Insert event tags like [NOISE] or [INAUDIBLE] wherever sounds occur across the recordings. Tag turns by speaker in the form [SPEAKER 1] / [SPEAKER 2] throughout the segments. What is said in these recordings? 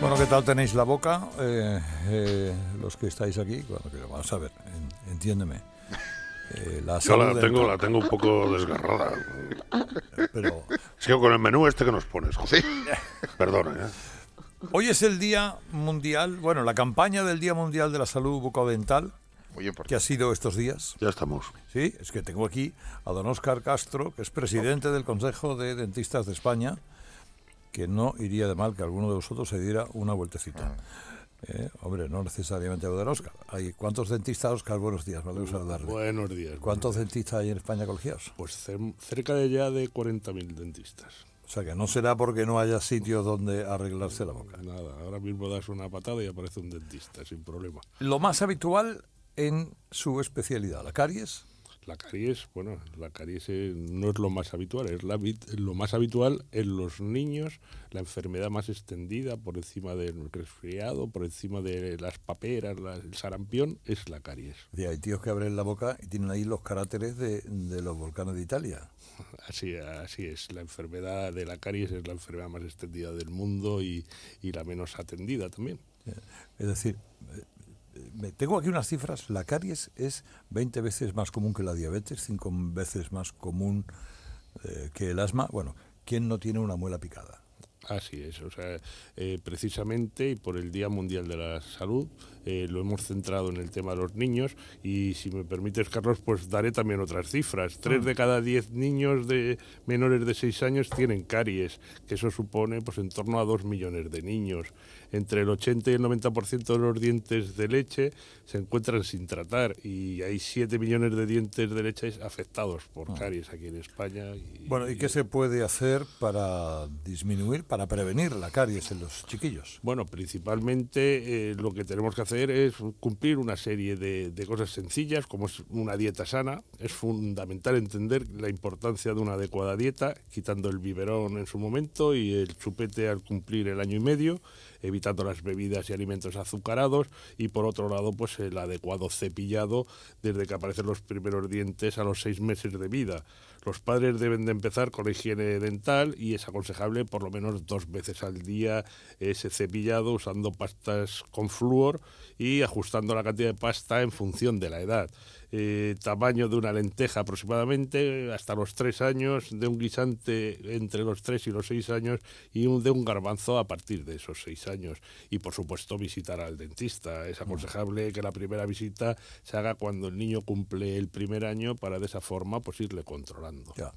[SPEAKER 1] Bueno, ¿qué tal tenéis la boca? Eh, eh, los que estáis aquí, vamos a ver, entiéndeme. Eh, la Yo la tengo, la tengo un
[SPEAKER 2] poco desgarrada. Pero... Sigo con el menú este que nos pones, José. ¿Sí?
[SPEAKER 1] Hoy es el Día Mundial, bueno, la campaña del Día Mundial de la Salud Bucodental, que ha sido estos días. Ya estamos. Sí, es que tengo aquí a don Óscar Castro, que es presidente del Consejo de Dentistas de España que no iría de mal que alguno de vosotros se diera una vueltecita. Ah. Eh, hombre, no necesariamente a de Oscar. Hay, ¿Cuántos dentistas, Oscar? Buenos días, vale saludarle. Buenos días. ¿Cuántos dentistas hay en España colegiados? Pues cerca de ya de 40.000 dentistas. O sea que no será porque no haya sitios donde arreglarse la boca.
[SPEAKER 2] Nada, ahora mismo das una patada y aparece un dentista, sin problema.
[SPEAKER 1] Lo más habitual en
[SPEAKER 2] su especialidad, la caries la caries, bueno, la caries eh, no es lo más habitual, es lo más habitual en los niños, la enfermedad más extendida por encima del resfriado, por encima de las paperas, el sarampión, es la caries. Y hay tíos que abren la boca y tienen ahí los caracteres de, los volcanes de Italia. [LAUGHS] Así, así es, la enfermedad de la caries es la enfermedad más extendida del mundo y, y la menos atendida también.
[SPEAKER 1] Es decir, tengo aquí unas cifras. La caries es 20 veces más común que la diabetes, 5 veces más común eh, que el asma. Bueno, ¿quién no tiene una muela picada?
[SPEAKER 2] Así es, o sea, eh, precisamente y por el Día Mundial de la Salud eh, lo hemos centrado en el tema de los niños y si me permites, Carlos, pues daré también otras cifras. Tres mm. de cada diez niños de menores de seis años tienen caries, que eso supone pues en torno a dos millones de niños. Entre el 80 y el 90% de los dientes de leche se encuentran sin tratar y hay 7 millones de dientes de leche afectados por ah. caries aquí en España.
[SPEAKER 1] bueno, ¿y qué se puede hacer para disminuir, para para prevenir la caries en los chiquillos?
[SPEAKER 2] Bueno, principalmente eh, lo que tenemos que hacer es cumplir una serie de, de cosas sencillas, como es una dieta sana. Es fundamental entender la importancia de una adecuada dieta, quitando el biberón en su momento y el chupete al cumplir el año y medio, evitando las bebidas y alimentos azucarados y por otro lado, pues el adecuado cepillado desde que aparecen los primeros dientes a los seis meses de vida. Los padres deben de empezar con la higiene dental y es aconsejable por lo menos dos veces al día ese cepillado usando pastas con flúor y ajustando la cantidad de pasta en función de la edad. Eh, tamaño de una lenteja aproximadamente, hasta los tres años, de un guisante entre los tres y los seis años y de un garbanzo a partir de esos seis años. Y por supuesto visitar al dentista. Es aconsejable que la primera visita se haga cuando el niño cumple el primer año para de esa forma pues irle controlando
[SPEAKER 1] ya.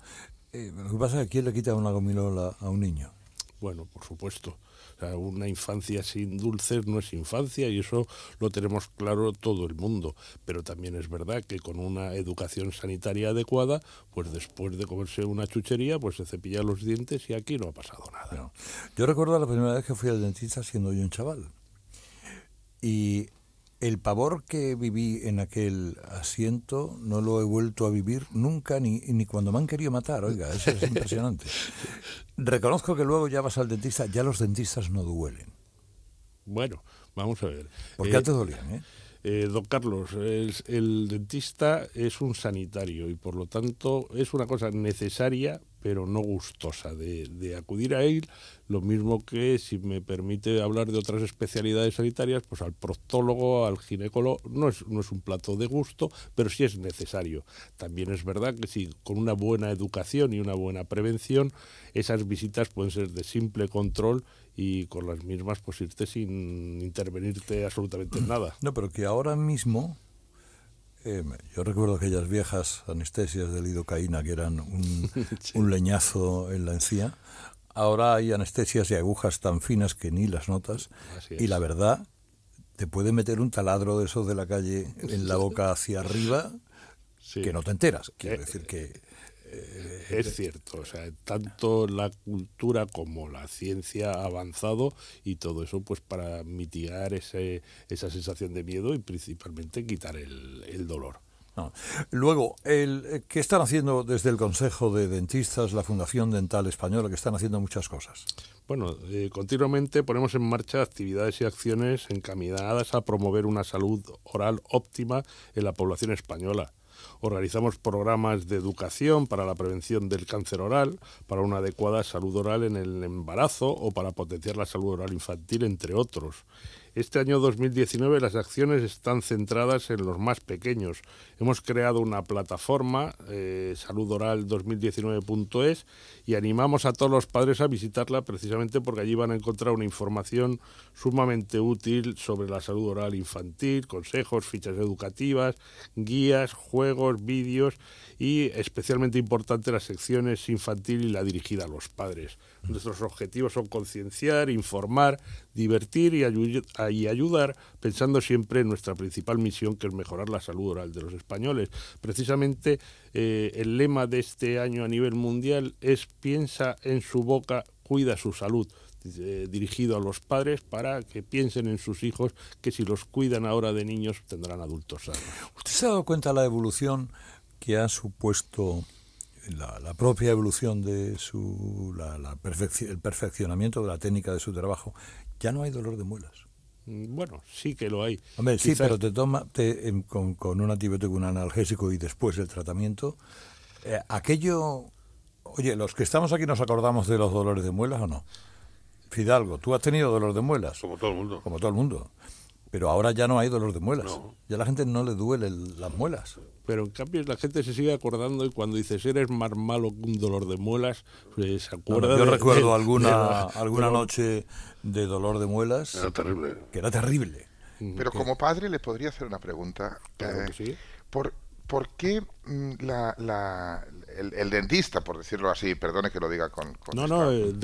[SPEAKER 1] Eh, pasa que ¿quién le quita una gomilola a un niño? Bueno, por supuesto. sea, una
[SPEAKER 2] infancia sin dulces no es infancia y eso lo tenemos claro todo el mundo. Pero también es verdad que con una educación sanitaria adecuada, pues después de comerse una
[SPEAKER 1] chuchería, pues se cepilla los dientes y aquí no ha pasado nada. Yo recuerdo la primera vez que fui al dentista siendo yo un chaval. Y el pavor que viví en aquel asiento no lo he vuelto a vivir nunca, ni, ni cuando me han querido matar, oiga, eso es impresionante. [LAUGHS] Reconozco que luego ya vas al dentista, ya los dentistas no duelen.
[SPEAKER 2] Bueno, vamos a ver. Porque qué eh, te dolían, ¿eh? ¿eh? don Carlos, el dentista es un sanitario y por lo tanto es una cosa necesaria pero no gustosa de, acudir a él, lo mismo que si me permite hablar de otras especialidades sanitarias, pues al proctólogo, al ginecólogo, no es, no es un plato de gusto, pero sí es necesario. También es verdad que si con una buena educación y una buena prevención, esas visitas pueden ser de simple control y con las mismas
[SPEAKER 1] pues irte sin intervenirte absolutamente en nada. No, pero que ahora mismo Em, yo recuerdo aquellas viejas anestesias de lidocaína que eran un, [LAUGHS] leñazo en la encía. Ahora hay anestesias y agujas tan finas que ni las notas. Y la verdad, te puede meter un taladro de esos de la calle en la [LAUGHS] boca hacia arriba que no te enteras. Quiero eh, decir que eh, es
[SPEAKER 2] cierto, o sea, tanto la cultura como la ciencia ha avanzado y todo eso pues para mitigar ese, esa sensación de miedo y principalmente quitar el, dolor.
[SPEAKER 1] Luego, el, eh, ¿qué están haciendo desde el Consejo de Dentistas, la Fundación Dental Española, que están haciendo muchas cosas?
[SPEAKER 2] Bueno, eh, continuamente ponemos en marcha actividades y acciones encaminadas a promover una salud oral óptima en la población española Organizamos programas de educación para la prevención del cáncer oral, para una adecuada salud oral en el embarazo o para potenciar la salud oral infantil, entre otros. Este año 2019 las acciones están centradas en los más pequeños. Hemos creado una plataforma, eh, saludoral2019.es, y animamos a todos los padres a visitarla precisamente porque allí van a encontrar una información sumamente útil sobre la salud oral infantil, consejos, fichas educativas, guías, juegos, vídeos y especialmente importante las secciones infantil y la dirigida a los padres. Mm. Nuestros objetivos son concienciar, informar, divertir y ayudar y ayudar, pensando siempre en nuestra principal misión, que es mejorar la salud oral de los españoles. Precisamente eh, el lema de este año a nivel mundial es piensa en su boca, cuida su salud dirigido a los padres para que piensen en sus hijos que si los cuidan ahora de niños tendrán adultos sanos.
[SPEAKER 1] ¿Usted se ha dado cuenta de la evolución que ha supuesto la, propia evolución de su la, la el perfeccionamiento de la técnica de su trabajo? Ya no hay dolor de muelas. Mm, bueno, sí que lo hay. sí, pero te toma te, em, con, un antibiótico, un analgésico y después el tratamiento. Eh, aquello. Oye, los que estamos aquí nos acordamos de los dolores de muelas o no? Fidalgo, ¿tú has tenido dolor de muelas? Como todo el mundo. Como todo el mundo. Pero ahora ya no hay dolor de muelas. Ya la gente no le duele
[SPEAKER 2] las muelas. Pero en cambio la gente se sigue acordando y cuando dices eres más malo que un dolor de
[SPEAKER 1] muelas, se yo recuerdo alguna, alguna noche de dolor de muelas. Era terrible. Que era terrible. Pero como padre le podría hacer una pregunta. Claro eh, sí. ¿por, ¿Por qué mm, la, el, dentista, por decirlo así, perdone que lo diga con... no, no, el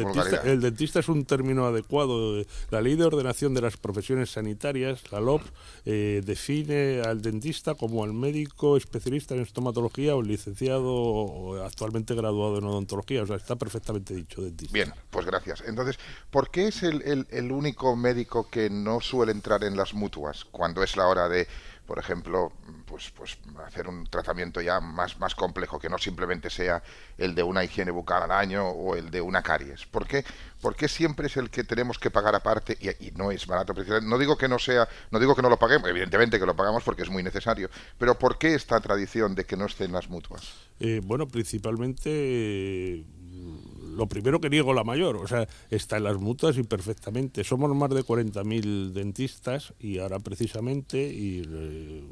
[SPEAKER 2] dentista, es un término adecuado. La ley de ordenación de las profesiones sanitarias, la LOP, eh, define al dentista como al médico especialista en estomatología o licenciado o actualmente graduado en odontología.
[SPEAKER 1] O sea, está perfectamente dicho dentista. Bien, pues gracias. Entonces, ¿por qué es el, el único médico que no suele entrar en las mutuas cuando es la hora de por ejemplo, pues, pues hacer un tratamiento ya más, más complejo, que no simplemente sea el de una higiene bucal al año o el de una caries. ¿Por qué, ¿Por qué siempre es el que tenemos que pagar aparte y, no es barato? No digo que no sea, no digo que no lo paguemos, evidentemente que lo pagamos porque es muy necesario, pero ¿por qué esta tradición de que no estén las mutuas?
[SPEAKER 2] Eh, bueno, principalmente lo primero que niego la mayor, o sea, está en las mutas y perfectamente. Somos más de 40.000 dentistas y ahora precisamente, y le, eh,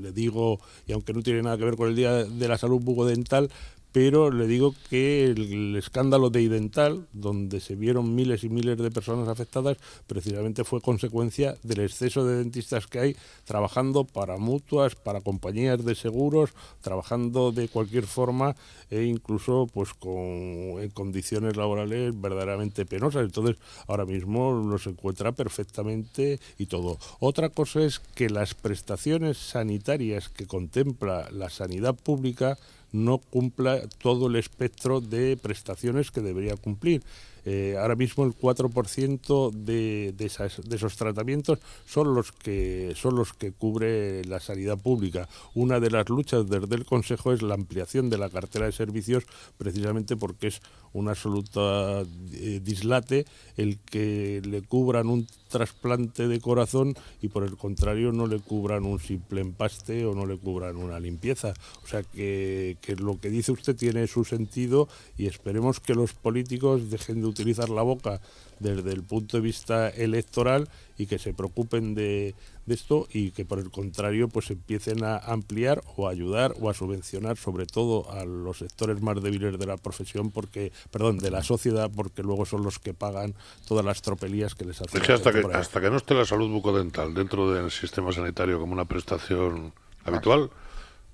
[SPEAKER 2] le, digo, y aunque no tiene nada que ver con el Día de la Salud Bucodental, pero le digo que el, escándalo de Idental, donde se vieron miles y miles de personas afectadas, precisamente fue consecuencia del exceso de dentistas que hay trabajando para mutuas, para compañías de seguros, trabajando de cualquier forma e incluso pues con en condiciones laborales verdaderamente penosas. Entonces, ahora mismo los encuentra perfectamente y todo. Otra cosa es que las prestaciones sanitarias que contempla la sanidad pública no cumpla todo el espectro de prestaciones que debería cumplir. Eh, ahora mismo el 4% de, esos tratamientos son los, que, son los que cubre la sanidad pública. Una de las luchas desde el Consejo es la ampliación de la cartera de servicios precisamente porque es un absoluto eh, dislate el que le cubran un trasplante de corazón y por el contrario no le cubran un simple empaste o no le cubran una limpieza. O sea que, que lo que dice usted tiene su sentido y esperemos que los políticos dejen de utilizar utilizar la boca desde el punto de vista electoral y que se preocupen de, esto y que por el contrario pues empiecen a ampliar o a ayudar o a subvencionar sobre todo a los sectores más débiles de la profesión porque perdón de la sociedad porque luego son los que pagan todas las tropelías que les hacen. hasta, que, hasta que no esté la salud bucodental dentro del sistema sanitario como una prestación habitual,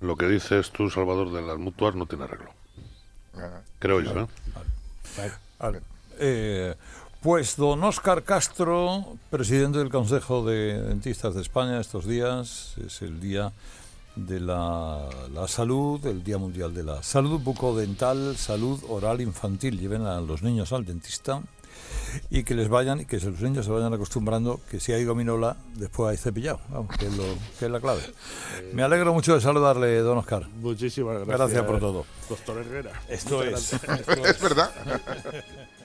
[SPEAKER 2] lo que dices tú, Salvador, de las mutuas no tiene arreglo. Ah, Creo yo,
[SPEAKER 1] Vale. ¿eh? Eh, pues don Oscar Castro, presidente del Consejo de Dentistas de España estos días, es el día de la, salud, el Día Mundial de la Salud Bucodental, Salud Oral Infantil. Lleven a los niños al dentista y que les vayan y que los niños se vayan acostumbrando que si hay gominola después hay cepillado, vamos, que, es lo, es la clave. Eh, Me alegro mucho de saludarle, don Oscar. Muchísimas gracias. Gracias por todo.
[SPEAKER 2] Doctor Herrera. esto es. [LAUGHS] es verdad. [LAUGHS]